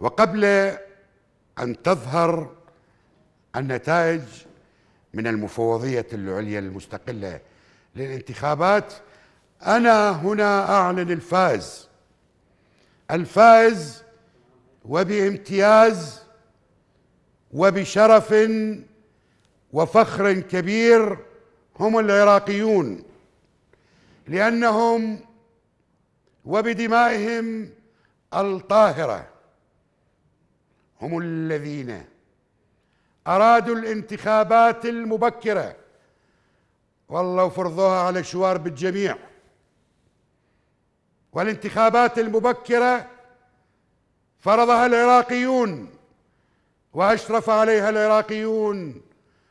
وقبل أن تظهر النتائج من المفوضية العليا المستقلة للانتخابات أنا هنا أعلن الفائز الفائز وبامتياز وبشرف وفخر كبير هم العراقيون لأنهم وبدمائهم الطاهره هم الذين ارادوا الانتخابات المبكره والله وفرضوها على شوارب الجميع والانتخابات المبكره فرضها العراقيون واشرف عليها العراقيون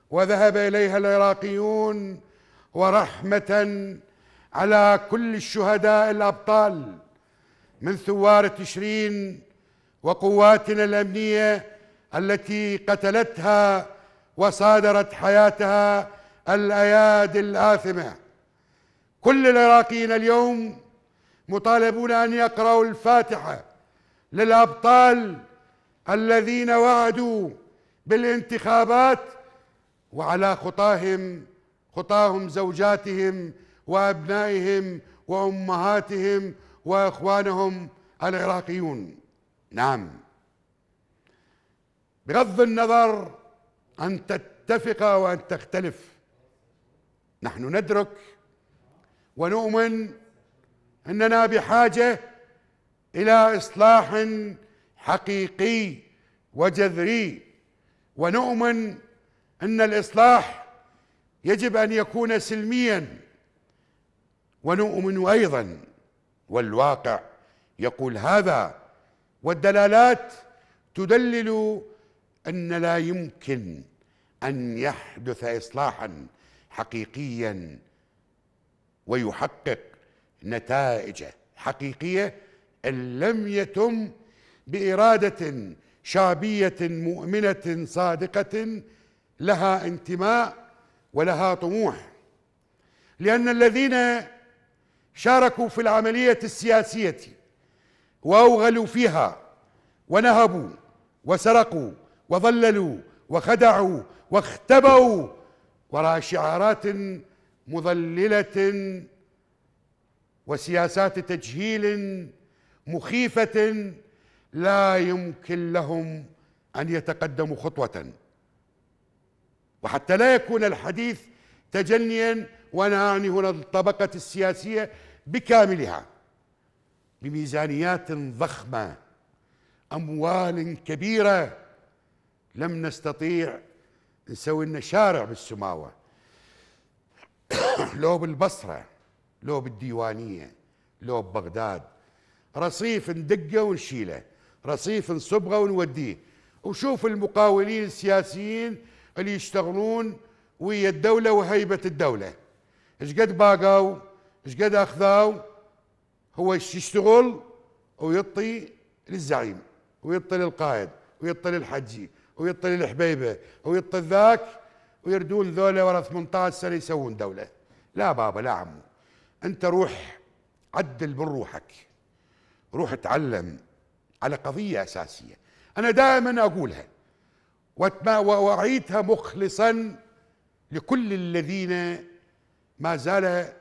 وذهب اليها العراقيون ورحمه على كل الشهداء الابطال من ثوار تشرين وقواتنا الامنيه التي قتلتها وصادرت حياتها الايادي الاثمه كل العراقيين اليوم مطالبون ان يقرأوا الفاتحه للابطال الذين وعدوا بالانتخابات وعلى خطاهم خطاهم زوجاتهم وابنائهم وامهاتهم واخوانهم العراقيون نعم بغض النظر ان تتفق وان تختلف نحن ندرك ونؤمن اننا بحاجه الى اصلاح حقيقي وجذري ونؤمن ان الاصلاح يجب ان يكون سلميا ونؤمن ايضا والواقع يقول هذا والدلالات تدلل ان لا يمكن ان يحدث اصلاحا حقيقيا ويحقق نتائج حقيقيه ان لم يتم باراده شعبيه مؤمنه صادقه لها انتماء ولها طموح لان الذين شاركوا في العمليه السياسيه واوغلوا فيها ونهبوا وسرقوا وضللوا وخدعوا واختبوا وراء شعارات مضلله وسياسات تجهيل مخيفه لا يمكن لهم ان يتقدموا خطوه وحتى لا يكون الحديث تجنيا وانا اعني هنا الطبقه السياسيه بكاملها بميزانيات ضخمه اموال كبيره لم نستطيع نسوي لنا شارع بالسماوه لو بالبصره لو بالديوانيه لو ببغداد رصيف ندقه ونشيله رصيف نصبغه ونوديه وشوف المقاولين السياسيين اللي يشتغلون ويا الدوله وهيبه الدوله ايش قد باقوا ايش قد اخذوا هو يشتغل ويطي للزعيم ويطل القائد ويطل الحجي ويطل الحبيبه ويطل ذاك ويردون ذولا ورا 18 سنه يسوون دوله لا بابا لا عمو انت روح عدل من روحك روح اتعلم على قضيه اساسيه انا دائما اقولها واعيدها مخلصا لكل الذين ما زال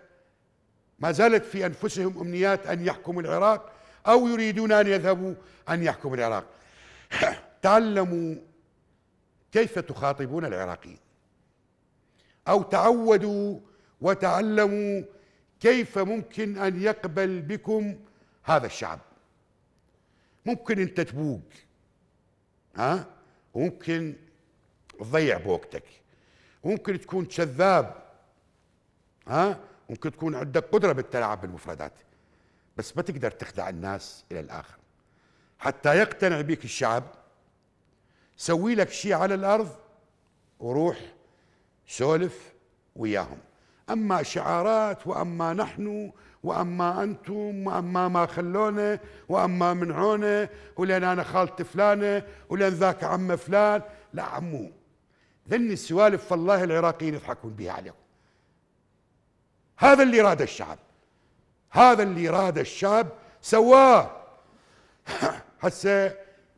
ما زالت في انفسهم امنيات ان يحكموا العراق أو يريدون أن يذهبوا أن يحكموا العراق تعلموا كيف تخاطبون العراقيين أو تعودوا وتعلموا كيف ممكن أن يقبل بكم هذا الشعب ممكن أنت تبوق ها وممكن تضيع بوقتك ممكن تكون كذاب ها ممكن تكون عندك قدرة بالتلاعب بالمفردات بس ما تقدر تخدع الناس الى الاخر حتى يقتنع بك الشعب سوي لك شيء على الارض وروح سولف وياهم اما شعارات واما نحن واما انتم واما ما خلونا واما منعونا ولين انا خالت فلانه ولين ذاك عم فلان لا عمو ذني السوالف والله العراقيين يضحكون بها عليكم هذا اللي راده الشعب هذا اللي راد الشاب سواه هسه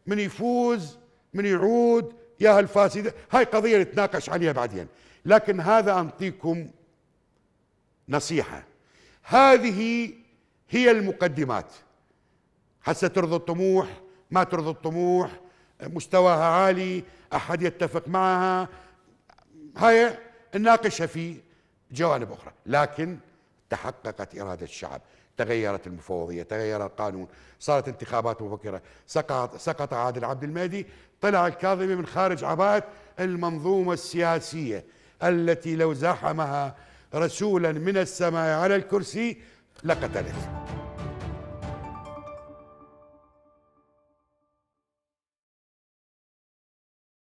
من يفوز من يعود يا هالفاسدة هاي قضية نتناقش عليها بعدين لكن هذا أنطيكم نصيحة هذه هي المقدمات هسه ترضي الطموح ما ترضي الطموح مستواها عالي أحد يتفق معها هاي نناقشها في جوانب أخرى لكن تحققت إرادة الشعب تغيرت المفوضية تغير القانون صارت انتخابات مبكرة سقط, سقط عادل عبد المهدي طلع الكاظمي من خارج عباءة المنظومة السياسية التي لو زاحمها رسولا من السماء على الكرسي لقتلت